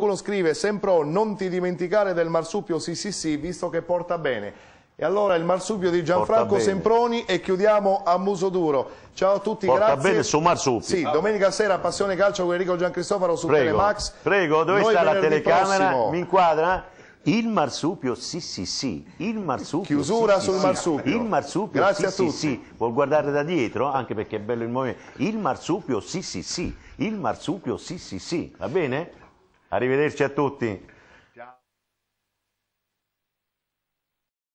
Google scrive, Sempro, oh, non ti dimenticare del marsupio sì sì sì, visto che porta bene. E allora il marsupio di Gianfranco Semproni e chiudiamo a muso duro. Ciao a tutti, Porta grazie. bene su marsupio. Sì, domenica sera Passione Calcio con Enrico Giancristofaro su Prego. Telemax. Prego, dove Noi sta la telecamera? Prossimo. Mi inquadra? Il marsupio, sì sì sì, il marsupio. Chiusura sì, sul sì, marsupio. Il marsupio, Grazie sì, a tutti. Sì, sì, vuol guardare da dietro, anche perché è bello il movimento. Il marsupio, sì sì sì, il marsupio, sì sì sì, va bene? Arrivederci a tutti.